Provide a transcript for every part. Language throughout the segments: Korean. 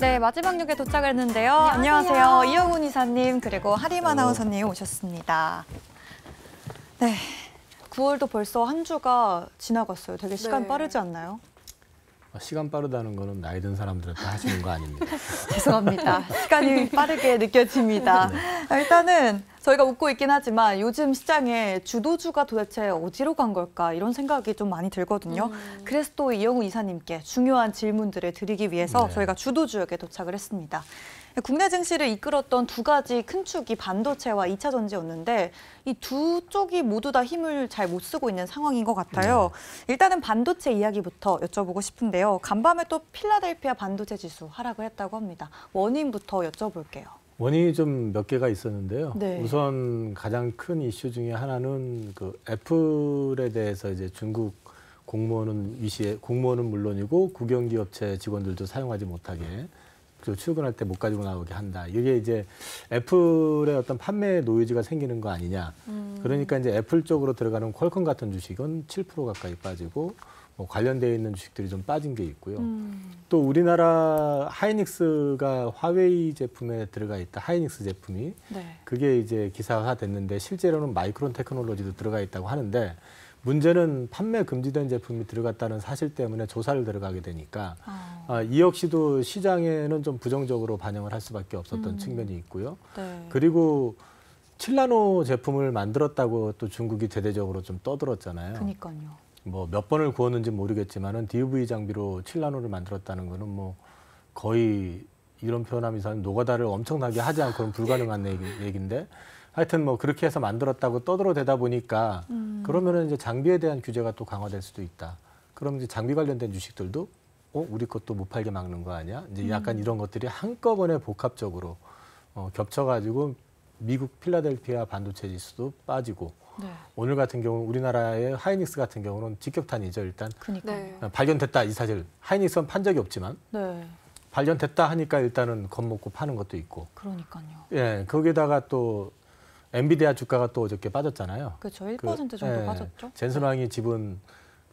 네, 마지막 역에 도착했는데요. 안녕하세요. 안녕하세요. 이영훈 이사님 그리고 하림 어. 아나운서님 오셨습니다. 네, 9월도 벌써 한 주가 지나갔어요. 되게 시간 네. 빠르지 않나요? 어, 시간 빠르다는 거는 나이 든 사람들한테 하시는 거 아닙니다. 죄송합니다. 시간이 빠르게 느껴집니다. 네. 아, 일단은 저희가 웃고 있긴 하지만 요즘 시장에 주도주가 도대체 어디로 간 걸까 이런 생각이 좀 많이 들거든요. 음. 그래서 또 이영우 이사님께 중요한 질문들을 드리기 위해서 네. 저희가 주도주역에 도착을 했습니다. 국내 증시를 이끌었던 두 가지 큰 축이 반도체와 2차 전지였는데 이 두 쪽이 모두 다 힘을 잘 못 쓰고 있는 상황인 것 같아요. 네. 일단은 반도체 이야기부터 여쭤보고 싶은데요. 간밤에 또 필라델피아 반도체 지수 하락을 했다고 합니다. 원인부터 여쭤볼게요. 원인이 좀 몇 개가 있었는데요. 네. 우선 가장 큰 이슈 중에 하나는 그 애플에 대해서 이제 중국 공무원은 위시에 공무원은 물론이고 국영기업체 직원들도 사용하지 못하게 그 출근할 때 못 가지고 나오게 한다. 이게 이제 애플의 어떤 판매 노이즈가 생기는 거 아니냐. 음. 그러니까 이제 애플 쪽으로 들어가는 퀄컴 같은 주식은 7% 가까이 빠지고 뭐 관련되어 있는 주식들이 좀 빠진 게 있고요. 음. 또 우리나라 하이닉스가 화웨이 제품에 들어가 있다. 하이닉스 제품이 네. 그게 이제 기사화 됐는데 실제로는 마이크론 테크놀로지도 들어가 있다고 하는데 문제는 판매 금지된 제품이 들어갔다는 사실 때문에 조사를 들어가게 되니까 아. 아. 이 역시도 시장에는 좀 부정적으로 반영을 할 수밖에 없었던 음. 측면이 있고요. 네. 그리고 칠라노 제품을 만들었다고 또 중국이 대대적으로 좀 떠들었잖아요. 그니까요. 뭐 몇 번을 구웠는지 모르겠지만은 DUV 장비로 칠라노를 만들었다는 거는 뭐 거의 이런 표현하면서 노가다를 엄청나게 하지 않고는 불가능한 얘기, 얘기인데 하여튼 뭐 그렇게 해서 만들었다고 떠들어대다 보니까 음. 그러면은 이제 장비에 대한 규제가 또 강화될 수도 있다. 그럼 이제 장비 관련된 주식들도 어 우리 것도 못 팔게 막는 거 아니야? 이제 음. 약간 음. 이런 것들이 한꺼번에 복합적으로 어, 겹쳐가지고 미국 필라델피아 반도체 지수도 빠지고 네. 오늘 같은 경우 우리나라의 하이닉스 같은 경우는 직격탄이죠 일단 네. 발견됐다 이 사실 하이닉스는 판 적이 없지만 네. 발견됐다 하니까 일단은 겁먹고 파는 것도 있고 그러니까요. 예 거기다가 또 엔비디아 주가가 또 어저께 빠졌잖아요. 그렇죠. 1% 그, 정도 예, 빠졌죠. 젠슨왕이 지분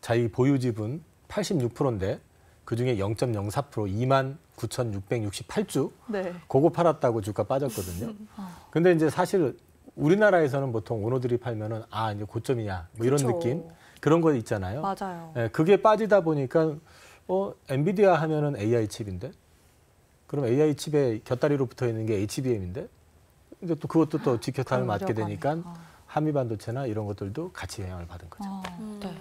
자기 보유 지분 86%인데 그중에 0.04% 2만 9,668주 네. 그거 팔았다고 주가 빠졌거든요. 어. 근데 이제 사실 우리나라에서는 보통 오너들이 팔면은 아 이제 고점이야뭐 이런 그렇죠. 느낌 그런 거 있잖아요. 맞아요. 예, 그게 빠지다 보니까 어 엔비디아 하면은 AI 칩인데 그럼 AI 칩에 곁다리로 붙어 있는 게 HBM인데 이제 또 그것도 또 직격탄을 맞게 되니까 어. 한미 반도체나 이런 것들도 같이 영향을 받은 거죠. 아, 네.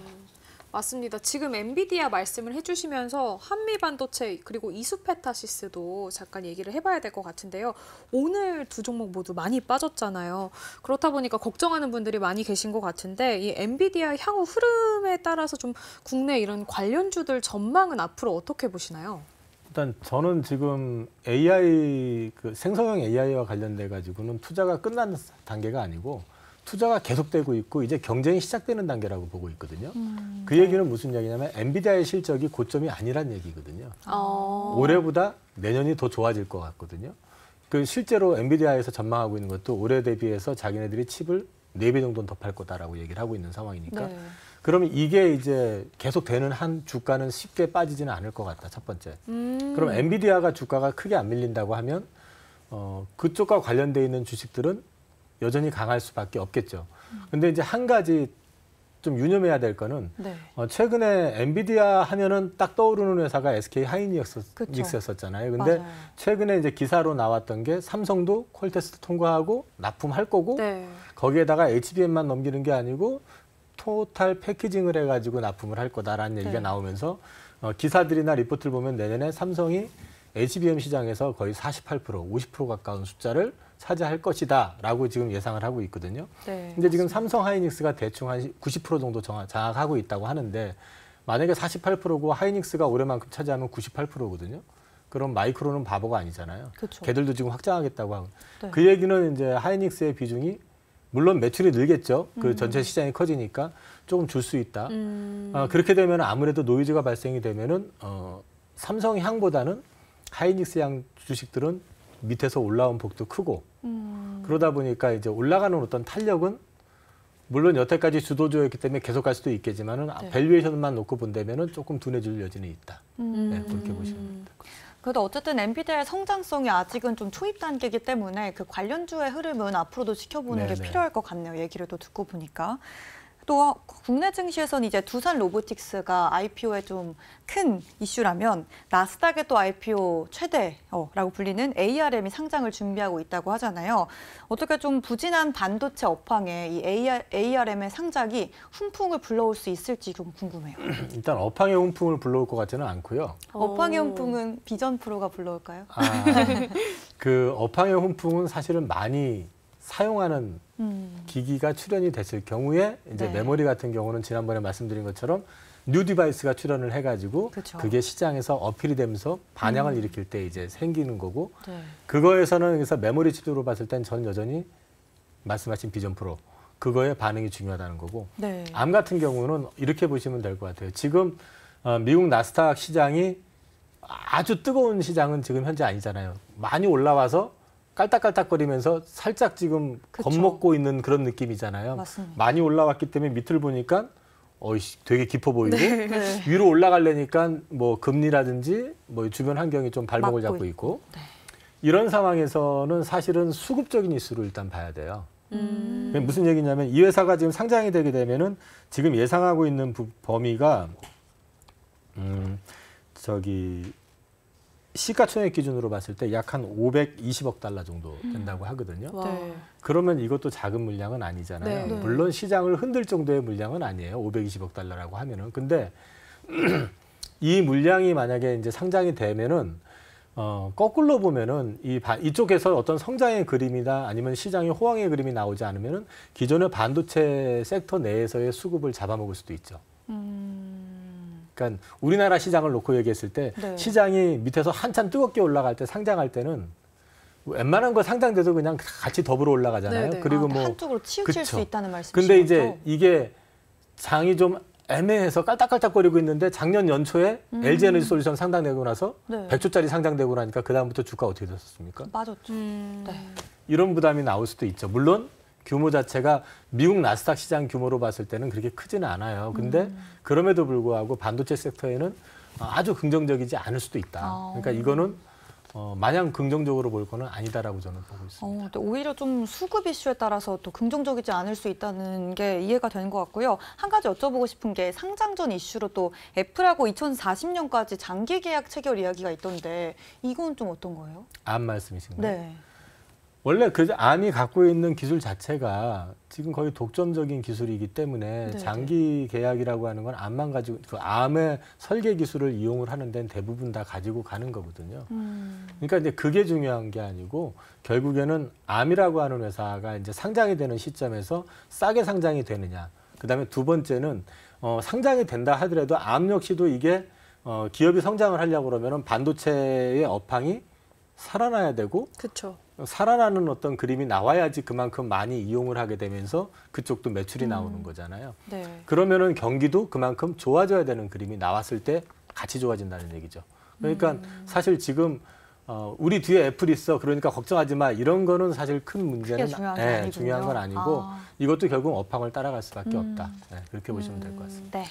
맞습니다. 지금 엔비디아 말씀을 해주시면서 한미 반도체 그리고 이수페타시스도 잠깐 얘기를 해봐야 될 것 같은데요. 오늘 두 종목 모두 많이 빠졌잖아요. 그렇다 보니까 걱정하는 분들이 많이 계신 것 같은데 이 엔비디아 향후 흐름에 따라서 좀 국내 이런 관련주들 전망은 앞으로 어떻게 보시나요? 일단 저는 지금 AI 그 생성형 AI와 관련돼 가지고는 투자가 끝난 단계가 아니고 투자가 계속되고 있고 이제 경쟁이 시작되는 단계라고 보고 있거든요. 음, 그 네. 얘기는 네. 무슨 얘기냐면 엔비디아의 실적이 고점이 아니란 얘기거든요. 어. 올해보다 내년이 더 좋아질 것 같거든요. 그 실제로 엔비디아에서 전망하고 있는 것도 올해 대비해서 자기네들이 칩을 네 배 정도는 더 팔 거다라고 얘기를 하고 있는 상황이니까 네. 그러면 이게 이제 계속되는 한 주가는 쉽게 빠지지는 않을 것 같다. 첫 번째. 음. 그럼 엔비디아가 주가가 크게 안 밀린다고 하면 어, 그쪽과 관련돼 있는 주식들은 여전히 강할 수밖에 없겠죠. 음. 근데 이제 한 가지 좀 유념해야 될 거는 네. 어, 최근에 엔비디아 하면은 딱 떠오르는 회사가 SK 하이닉스였었잖아요. 근데 맞아요. 최근에 이제 기사로 나왔던 게 삼성도 콜 테스트 통과하고 납품할 거고 네. 거기에다가 HBM만 넘기는 게 아니고 토탈 패키징을 해가지고 납품을 할 거다라는 네. 얘기가 나오면서 어, 기사들이나 리포트를 보면 내년에 삼성이 HBM 시장에서 거의 48% 50% 가까운 숫자를 차지할 것이다라고 지금 예상을 하고 있거든요. 네, 근데 지금 삼성 하이닉스가 대충 한 90% 정도 정확, 장악하고 있다고 하는데 만약에 48%고 하이닉스가 올해만큼 차지하면 98%거든요. 그럼 마이크로는 바보가 아니잖아요. 그쵸. 걔들도 지금 확장하겠다고 하고 네. 그 얘기는 이제 하이닉스의 비중이 물론 매출이 늘겠죠. 그 음. 전체 시장이 커지니까 조금 줄 수 있다. 음. 아, 그렇게 되면 아무래도 노이즈가 발생이 되면은 어, 삼성 향보다는 하이닉스 향 주식들은 밑에서 올라온 폭도 크고 음. 그러다 보니까 이제 올라가는 어떤 탄력은 물론 여태까지 주도주였기 때문에 계속 갈 수도 있겠지만은 네. 밸류에이션만 놓고 본다면은 조금 둔해질 여지는 있다. 음. 네, 그렇게 보시면 됩니다. 음. 그래도 어쨌든 엔비디아의 성장성이 아직은 좀 초입 단계이기 때문에 그 관련주의 흐름은 앞으로도 지켜보는 네네. 게 필요할 것 같네요. 얘기를 또 듣고 보니까. 또 국내 증시에선 이제 두산 로보틱스가 IPO에 좀 큰 이슈라면 나스닥의 또 IPO 최대라고 불리는 ARM이 상장을 준비하고 있다고 하잖아요. 어떻게 좀 부진한 반도체 업황에 이 AR, m 의 상장이 훈풍을 불러올 수 있을지 좀 궁금해요. 일단 업황의 훈풍을 불러올 것 같지는 않고요. 업황의 훈풍은 비전 프로가 불러올까요? 아, 그 업황의 훈풍은 사실은 많이 사용하는 음. 기기가 출연이 됐을 경우에 이제 네. 메모리 같은 경우는 지난번에 말씀드린 것처럼 뉴 디바이스가 출연을 해가지고 그쵸. 그게 시장에서 어필이 되면서 반향을 음. 일으킬 때 이제 생기는 거고 네. 그거에서는 그래서 메모리 치도로 봤을 땐 전 여전히 말씀하신 비전 프로 그거의 반응이 중요하다는 거고 네. 암 같은 경우는 이렇게 보시면 될 것 같아요. 지금 어, 미국 나스닥 시장이 아주 뜨거운 시장은 지금 현재 아니잖아요. 많이 올라와서 깔딱깔딱거리면서 살짝 지금 그쵸. 겁먹고 있는 그런 느낌이잖아요. 맞습니다. 많이 올라왔기 때문에 밑을 보니까 어이씨 되게 깊어 보이고 네. 네. 위로 올라가려니까 뭐 금리라든지 뭐 주변 환경이 좀 발목을 잡고 있고 네. 이런 상황에서는 사실은 수급적인 이슈를 일단 봐야 돼요. 음. 무슨 얘기냐면 이 회사가 지금 상장이 되게 되면은 지금 예상하고 있는 범위가 음 저기 시가총액 기준으로 봤을 때 약 한 520억 달러 정도 음. 된다고 하거든요. 네. 그러면 이것도 작은 물량은 아니잖아요. 네. 물론 시장을 흔들 정도의 물량은 아니에요. 520억 달러라고 하면은. 근데 이 물량이 만약에 이제 상장이 되면은 어, 거꾸로 보면은 이 바, 이쪽에서 어떤 성장의 그림이나 아니면 시장의 호황의 그림이 나오지 않으면은 기존의 반도체 섹터 내에서의 수급을 잡아먹을 수도 있죠. 음. 그러니까 우리나라 시장을 놓고 얘기했을 때 네. 시장이 밑에서 한참 뜨겁게 올라갈 때 상장할 때는 웬만한 거 상장돼도 그냥 같이 더불어 올라가잖아요. 네네. 네. 그리고 아, 뭐 한쪽으로 치우칠 그쵸. 수 있다는 말씀이죠. 근데 이제 이게 장이 좀 애매해서 깔딱깔딱거리고 있는데 작년 연초에 음. LG 에너지 솔루션 상장되고 나서 네. 100조짜리 상장되고 나니까 그다음부터 주가 어떻게 됐었습니까? 맞았죠. 음. 네. 이런 부담이 나올 수도 있죠. 물론 규모 자체가 미국 나스닥 시장 규모로 봤을 때는 그렇게 크지는 않아요. 근데 음. 그럼에도 불구하고 반도체 섹터에는 아주 긍정적이지 않을 수도 있다. 아. 그러니까 이거는 어, 마냥 긍정적으로 볼 거는 아니다라고 저는 보고 있습니다. 어, 오히려 좀 수급 이슈에 따라서 또 긍정적이지 않을 수 있다는 게 이해가 되는 것 같고요. 한 가지 여쭤보고 싶은 게 상장 전 이슈로 또 애플하고 2040년까지 장기 계약 체결 이야기가 있던데 이건 좀 어떤 거예요? 암 말씀이신가요? 네. 원래 그 안이 갖고 있는 기술 자체가 지금 거의 독점적인 기술이기 때문에 네네. 네. 장기 계약이라고 하는 건 암만 가지고 그 암의 설계 기술을 이용을 하는 데는 대부분 다 가지고 가는 거거든요. 음. 그러니까 이제 그게 중요한 게 아니고 결국에는 암이라고 하는 회사가 이제 상장이 되는 시점에서 싸게 상장이 되느냐. 그다음에 두 번째는 어, 상장이 된다 하더라도 암 역시도 이게 어, 기업이 성장을 하려고 그러면은 반도체의 업황이 살아나야 되고 그쵸. 살아나는 어떤 그림이 나와야지 그만큼 많이 이용을 하게 되면서 그쪽도 매출이 음. 나오는 거잖아요. 네. 그러면은 경기도 그만큼 좋아져야 되는 그림이 나왔을 때 같이 좋아진다는 얘기죠. 그러니까 음. 사실 지금 어, 우리 뒤에 애플 있어 그러니까 걱정하지 마 이런 거는 사실 큰 문제는 아, 중요한, 네, 중요한 건 아니고 아. 이것도 결국 업황을 따라갈 수밖에 음. 없다. 네, 그렇게 보시면 될것 음. 같습니다. 네.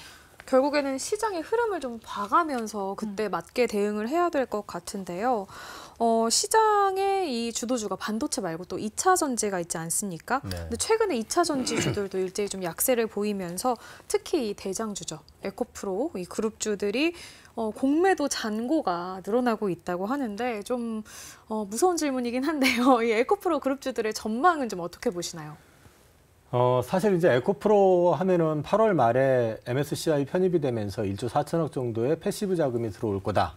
결국에는 시장의 흐름을 좀 봐가면서 음. 그때 맞게 대응을 해야 될 것 같은데요. 어, 시장의 이 주도주가 반도체 말고 또 2차 전지가 있지 않습니까? 네. 근데 최근에 2차 전지 주들도 일제히 좀 약세를 보이면서 특히 이 대장주죠. 에코프로 이 그룹주들이 어, 공매도 잔고가 늘어나고 있다고 하는데 좀 어, 무서운 질문이긴 한데요. 이 에코프로 그룹주들의 전망은 좀 어떻게 보시나요? 어, 사실 이제 에코프로 하면은 8월 말에 MSCI 편입이 되면서 1조 4천억 정도의 패시브 자금이 들어올 거다.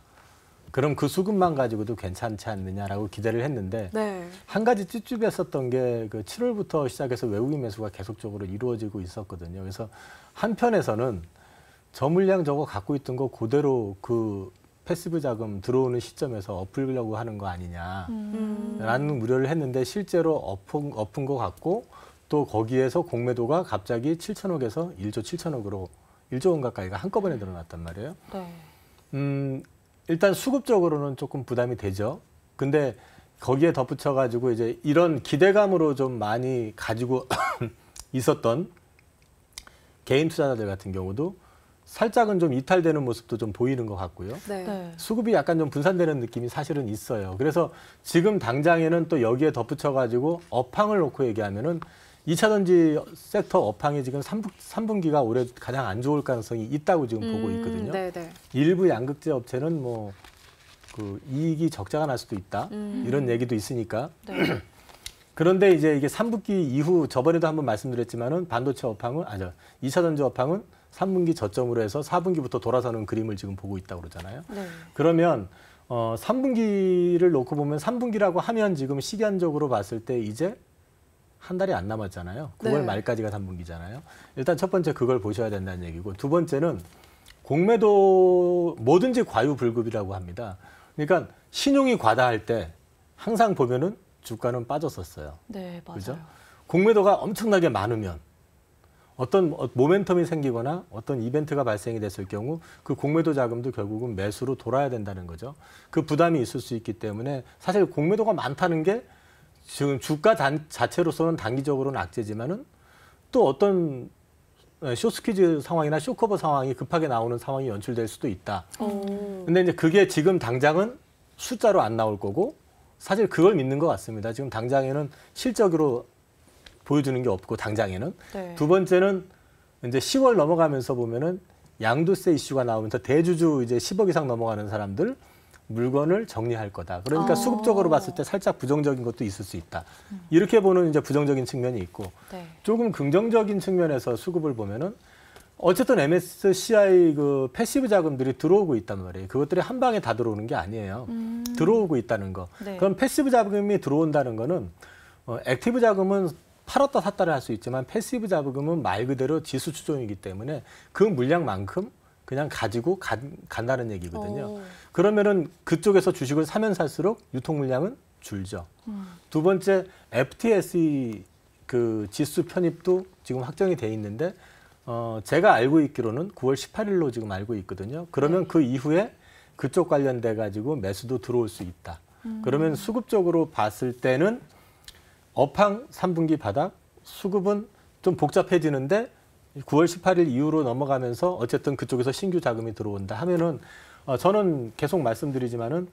그럼 그 수급만 가지고도 괜찮지 않느냐라고 기대를 했는데 네. 한 가지 찝찝했었던 게 그 7월부터 시작해서 외국인 매수가 계속적으로 이루어지고 있었거든요. 그래서 한편에서는 저 물량 저거 갖고 있던 거 그대로 그 패시브 자금 들어오는 시점에서 엎으려고 하는 거 아니냐라는 음. 우려를 했는데 실제로 엎은, 엎은 것 같고 또 거기에서 공매도가 갑자기 7천억에서 1조 7천억으로 1조 원 가까이가 한꺼번에 늘어났단 말이에요. 네. 음, 일단 수급적으로는 조금 부담이 되죠. 근데 거기에 덧붙여 가지고 이제 이런 기대감으로 좀 많이 가지고 있었던 개인 투자자들 같은 경우도 살짝은 좀 이탈되는 모습도 좀 보이는 것 같고요. 네. 네. 수급이 약간 좀 분산되는 느낌이 사실은 있어요. 그래서 지금 당장에는 또 여기에 덧붙여 가지고 업황을 놓고 얘기하면은 2차 전지 섹터 업황이 지금 3분, 기가 올해 가장 안 좋을 가능성이 있다고 지금 음, 보고 있거든요. 네네. 네. 일부 양극재 업체는 뭐 그 이익이 적자가 날 수도 있다. 음. 이런 얘기도 있으니까. 네. 그런데 이제 이게 3분기 이후 저번에도 한번 말씀드렸지만은 반도체 업황은 아니요 2차 전지 업황은 3분기 저점으로 해서 4분기부터 돌아서는 그림을 지금 보고 있다고 그러잖아요. 네. 그러면 어 3분기를 놓고 보면 3분기라고 하면 지금 시간적으로 봤을 때 이제 한 달이 안 남았잖아요. 9월 네. 말까지가 3분기잖아요. 일단 첫 번째 그걸 보셔야 된다는 얘기고 두 번째는 공매도 뭐든지 과유불급이라고 합니다. 그러니까 신용이 과다할 때 항상 보면은 주가는 빠졌었어요. 네, 맞아요. 그죠? 공매도가 엄청나게 많으면 어떤 모멘텀이 생기거나 어떤 이벤트가 발생이 됐을 경우 그 공매도 자금도 결국은 매수로 돌아야 된다는 거죠. 그 부담이 있을 수 있기 때문에 사실 공매도가 많다는 게 지금 주가 단, 자체로서는 단기적으로는 악재지만은 또 어떤 어, 쇼스퀴즈 상황이나 쇼커버 상황이 급하게 나오는 상황이 연출될 수도 있다. 오. 근데 이제 그게 지금 당장은 숫자로 안 나올 거고 사실 그걸 믿는 것 같습니다. 지금 당장에는 실적으로 보여주는 게 없고 당장에는 네. 두 번째는 이제 10월 넘어가면서 보면은 양도세 이슈가 나오면서 대주주 이제 10억 이상 넘어가는 사람들 물건을 정리할 거다. 그러니까 어. 수급적으로 봤을 때 살짝 부정적인 것도 있을 수 있다. 음. 이렇게 보는 이제 부정적인 측면이 있고 네. 조금 긍정적인 측면에서 수급을 보면은 어쨌든 MSCI 그 패시브 자금들이 들어오고 있단 말이에요. 그것들이 한 방에 다 들어오는 게 아니에요. 음. 들어오고 있다는 거. 네. 그럼 패시브 자금이 들어온다는 거는 어, 액티브 자금은 팔았다 샀다를 할 수 있지만 패시브 자금은 말 그대로 지수 추종이기 때문에 그 물량만큼 그냥 가지고 간, 간다는 얘기거든요. 오. 어. 그러면은 그쪽에서 주식을 사면 살수록 유통 물량은 줄죠. 음. 두 번째 FTSE 그 지수 편입도 지금 확정이 돼 있는데 어 제가 알고 있기로는 9월 18일로 지금 알고 있거든요. 그러면 네. 그 이후에 그쪽 관련돼 가지고 매수도 들어올 수 있다. 음. 그러면 수급적으로 봤을 때는 업황 3분기 바닥 수급은 좀 복잡해지는데 9월 18일 이후로 넘어가면서 어쨌든 그쪽에서 신규 자금이 들어온다 하면은 어, 저는 계속 말씀드리지만은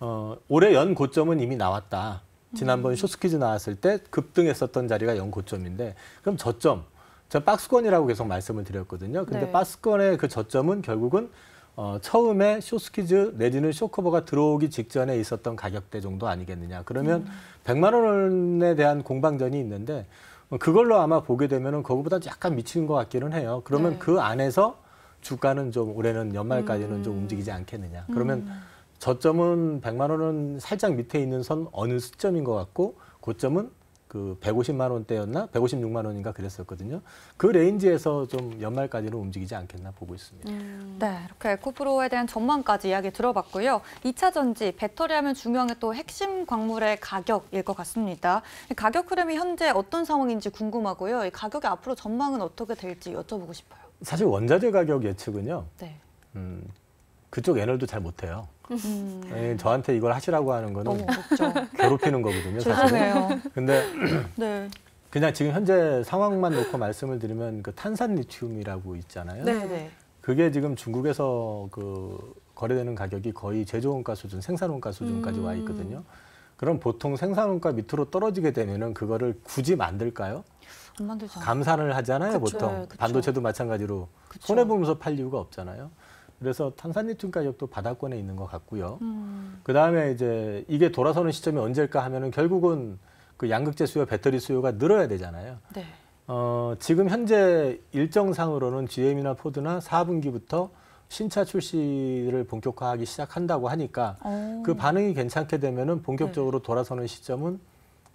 어, 올해 연 고점은 이미 나왔다. 지난번 음. 쇼스퀴즈 나왔을 때 급등했었던 자리가 연 고점인데 그럼 저점, 저 박스권이라고 계속 말씀을 드렸거든요. 근데 네. 박스권의 그 저점은 결국은 어, 처음에 쇼스퀴즈 내지는 쇼커버가 들어오기 직전에 있었던 가격대 정도 아니겠느냐. 그러면 음. 100만 원에 대한 공방전이 있는데 어, 그걸로 아마 보게 되면은 그거보다 약간 미치는 것 같기는 해요. 그러면 네. 그 안에서 주가는 좀 올해는 연말까지는 음. 좀 움직이지 않겠느냐. 음. 그러면 음. 저점은 100만 원은 살짝 밑에 있는 선 어느 수점인것 같고 고점은 그 150만 원대였나 156만 원인가 그랬었거든요. 그 레인지에서 좀 연말까지는 움직이지 않겠나 보고 있습니다. 음. 네, 이렇게 에코프로에 대한 전망까지 이야기 들어봤고요. 2차 전지, 배터리하면 중요한 또 핵심 광물의 가격일 것 같습니다. 가격 흐름이 현재 어떤 상황인지 궁금하고요. 가격의 앞으로 전망은 어떻게 될지 여쭤보고 싶어요. 사실 원자재 가격 예측은요. 네. 음, 그쪽 에너지도잘 못해요. 음. 예, 저한테 이걸 하시라고 하는 거는 괴롭히는 거거든요. 죄송해요. 근데 네. 그냥 지금 현재 상황만 놓고 말씀을 드리면 그 탄산 리튬이라고 있잖아요. 네네. 그게 지금 중국에서 그 거래되는 가격이 거의 제조원가 수준, 생산원가 수준까지 음. 와 있거든요. 그럼 보통 생산원가 밑으로 떨어지게 되면은 그거를 굳이 만들까요? 안 만들죠. 감산을 하잖아요, 그쵸, 예, 보통. 그쵸. 반도체도 마찬가지로 손해 보면서 팔 이유가 없잖아요. 그래서 탄산리튬 가격도 바닥권에 있는 것 같고요. 음. 그 다음에 이제 이게 돌아서는 시점이 언제일까 하면은 결국은 그 양극재 수요, 배터리 수요가 늘어야 되잖아요. 네. 어, 지금 현재 일정상으로는 GM이나 포드나 4분기부터 신차 출시를 본격화하기 시작한다고 하니까 오. 어. 그 반응이 괜찮게 되면은 본격적으로 네. 돌아서는 시점은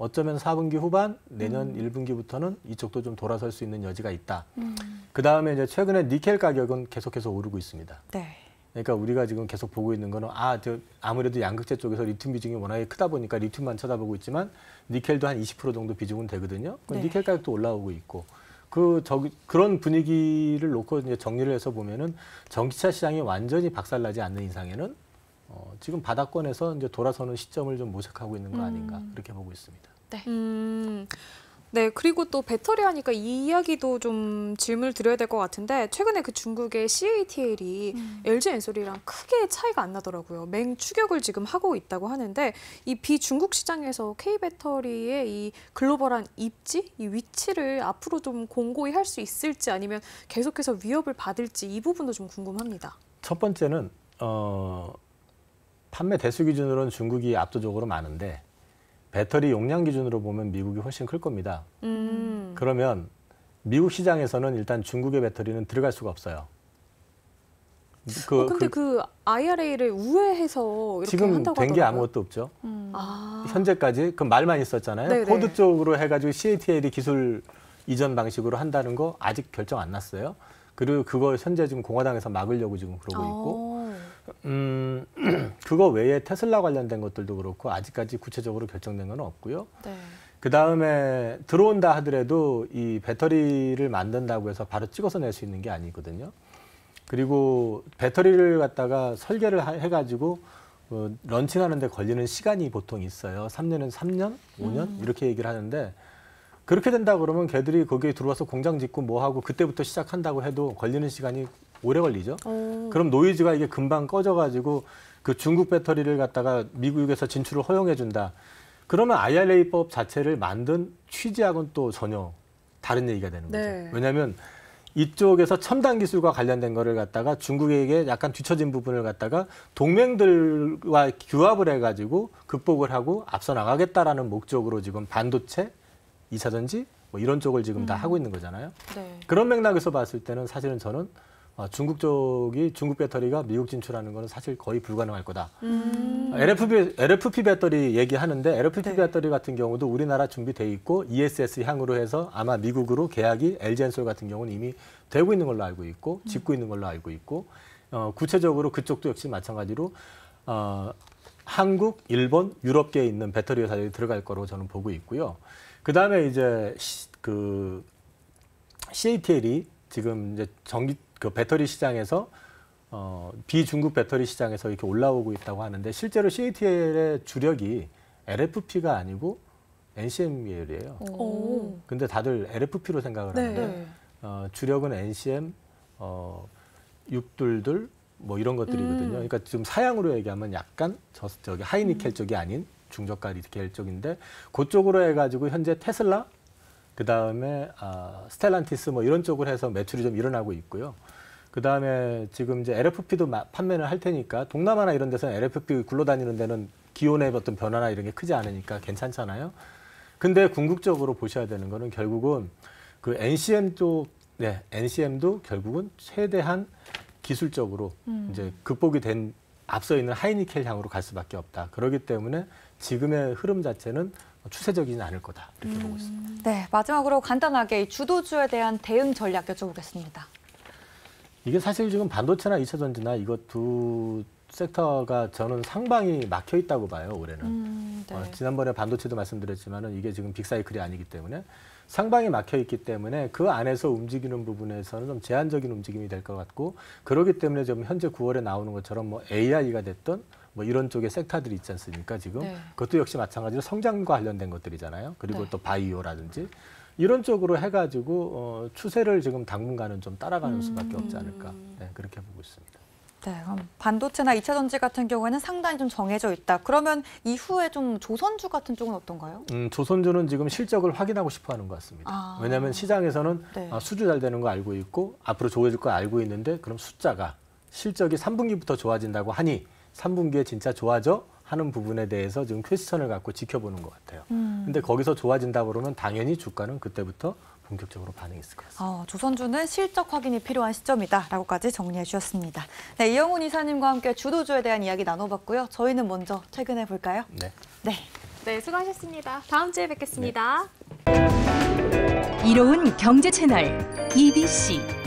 어쩌면 4분기 후반 내년 음. 1분기부터는 이쪽도 좀 돌아설 수 있는 여지가 있다. 음. 그 다음에 이제 최근에 니켈 가격은 계속해서 오르고 있습니다. 네. 그러니까 우리가 지금 계속 보고 있는 거는 아, 저 아무래도 양극재 쪽에서 리튬 비중이 워낙에 크다 보니까 리튬만 쳐다보고 있지만 니켈도 한 20% 정도 비중은 되거든요. 네. 니켈 가격도 올라오고 있고 그 저기 그런 분위기를 놓고 이제 정리를 해서 보면은 전기차 시장이 완전히 박살나지 않는 이상에는 어, 지금 바닥권에서 이제 돌아서는 시점을 좀 모색하고 있는 거 아닌가 음. 그렇게 보고 있습니다. 네. 음. 네, 그리고 또 배터리 하니까 이 이야기도 좀 질문을 드려야 될 것 같은데 최근에 그 중국의 CATL이 음. LG 엔솔이랑 크게 차이가 안 나더라고요. 맹 추격을 지금 하고 있다고 하는데 이 비중국 시장에서 K 배터리의 이 글로벌한 입지, 이 위치를 앞으로 좀 공고히 할 수 있을지 아니면 계속해서 위협을 받을지 이 부분도 좀 궁금합니다. 첫 번째는 어, 판매 대수 기준으로는 중국이 압도적으로 많은데 배터리 용량 기준으로 보면 미국이 훨씬 클 겁니다. 음. 그러면 미국 시장에서는 일단 중국의 배터리는 들어갈 수가 없어요. 그, 어, 근데 그, 그 IRA를 우회해서 지금 된 게 아무것도 없죠. 음. 아. 현재까지 그 말만 있었잖아요. 네네. 포드 네. 쪽으로 해가지고 CATL이 기술 이전 방식으로 한다는 거 아직 결정 안 났어요. 그리고 그걸 현재 지금 공화당에서 막으려고 지금 그러고 어. 있고. 어. 음, 그거 외에 테슬라 관련된 것들도 그렇고 아직까지 구체적으로 결정된 건 없고요. 네. 그 다음에 들어온다 하더라도 이 배터리를 만든다고 해서 바로 찍어서 낼 수 있는 게 아니거든요. 그리고 배터리를 갖다가 설계를 해가지고 어, 런칭하는데 걸리는 시간이 보통 있어요. 3년은 3년, 5년 음. 이렇게 얘기를 하는데 그렇게 된다 그러면 걔들이 거기에 들어와서 공장 짓고 뭐 하고 그때부터 시작한다고 해도 걸리는 시간이 오래 걸리죠. 오. 어. 그럼 노이즈가 이게 금방 꺼져가지고 그 중국 배터리를 갖다가 미국에서 진출을 허용해준다. 그러면 IRA법 자체를 만든 취지하고는 또 전혀 다른 얘기가 되는 거죠. 네. 왜냐하면 이쪽에서 첨단 기술과 관련된 거를 갖다가 중국에게 약간 뒤처진 부분을 갖다가 동맹들과 규합을 해가지고 극복을 하고 앞서 나가겠다라는 목적으로 지금 반도체, 이차전지뭐 이런 쪽을 지금 음. 다 하고 있는 거잖아요. 네. 그런 맥락에서 봤을 때는 사실은 저는 어, 중국 쪽이 중국 배터리가 미국 진출하는 것은 사실 거의 불가능할 거다. 음. LFP, LFP 배터리 얘기하는데 LFP 네. 배터리 같은 경우도 우리나라 준비돼 있고 ESS 향으로 해서 아마 미국으로 계약이 l g 솔 같은 경우는 이미 되고 있는 걸로 알고 있고 음. 짓고 있는 걸로 알고 있고 어, 구체적으로 그쪽도 역시 마찬가지로 어, 한국, 일본, 유럽계에 있는 배터리 회사들이 들어갈 거로 저는 보고 있고요. 그 다음에 이제 그 CATL이 지금 이제 전기 그 배터리 시장에서 어, 비중국 배터리 시장에서 이렇게 올라오고 있다고 하는데 실제로 CATL의 주력이 LFP가 아니고 NCM 계열이에요. 오. 근데 다들 LFP로 생각을 네. 하는데 어, 주력은 NCM, 어, 육둘둘 뭐 이런 것들이거든요. 음. 그러니까 지금 사양으로 얘기하면 약간 저, 저기 하이니켈 음. 쪽이 아닌 중저가 니켈 쪽인데 그쪽으로 해가지고 현재 테슬라 그 다음에 아, 스텔란티스 뭐 이런 쪽으로 해서 매출이 좀 일어나고 있고요. 그 다음에 지금 이제 LFP도 판매를 할 테니까 동남아나 이런 데서는 LFP 굴러다니는 데는 기온의 어떤 변화나 이런 게 크지 않으니까 괜찮잖아요. 근데 궁극적으로 보셔야 되는 거는 결국은 그 NCM도 네, NCM도 결국은 최대한 기술적으로 음. 이제 극복이 된 앞서 있는 하이니켈 향으로 갈 수밖에 없다. 그렇기 때문에 지금의 흐름 자체는 추세적이지는 않을 거다 이렇게 음. 보고 있습니다. 음, 네, 마지막으로 간단하게 주도주에 대한 대응 전략 여쭤보겠습니다. 이게 사실 지금 반도체나 2차 전지나 이것 두 섹터가 저는 상방이 막혀 있다고 봐요 올해는. 음, 어, 네. 어, 지난번에 반도체도 말씀드렸지만은 이게 지금 빅사이클이 아니기 때문에 상방이 막혀 있기 때문에 그 안에서 움직이는 부분에서는 좀 제한적인 움직임이 될 것 같고 그러기 때문에 지금 현재 9월에 나오는 것처럼 뭐 AI가 됐던 뭐 이런 쪽의 섹터들이 있지 않습니까 지금 네. 그것도 역시 마찬가지로 성장과 관련된 것들이잖아요 그리고 네. 또 바이오라든지 이런 쪽으로 해가지고 어, 추세를 지금 당분간은 좀 따라가는 음. 수밖에 없지 않을까 네, 그렇게 보고 있습니다. 네, 그럼 반도체나 이차 전지 같은 경우에는 상당히 좀 정해져 있다. 그러면 이후에 좀 조선주 같은 쪽은 어떤가요? 음, 조선주는 지금 실적을 확인하고 싶어 하는 것 같습니다. 아. 왜냐하면 시장에서는 네. 아, 수주 잘 되는 거 알고 있고 앞으로 좋아질 거 알고 있는데 그럼 숫자가 실적이 3분기부터 좋아진다고 하니 3분기에 진짜 좋아져? 하는 부분에 대해서 지금 퀘스천을 갖고 지켜보는 것 같아요. 음. 근데 거기서 좋아진다 그러면 당연히 주가는 그때부터 본격적으로 반응했을 것 같습니다. 어, 조선주는 실적 확인이 필요한 시점이다라고까지 정리해 주셨습니다. 네, 이영훈 이사님과 함께 주도주에 대한 이야기 나눠봤고요. 저희는 먼저 퇴근해 볼까요? 네. 네. 네, 수고하셨습니다. 다음 주에 뵙겠습니다. 네. 이로운 경제 채널 EBC